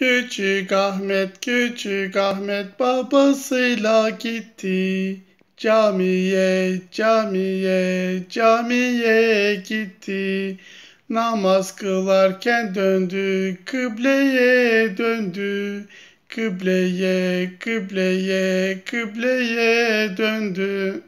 Küçük Ahmet, küçük Ahmet babasıyla gitti. Camiye, camiye, camiye gitti. Namaz kılarken döndü, kıbleye döndü. Kıbleye, kıbleye, kıbleye döndü.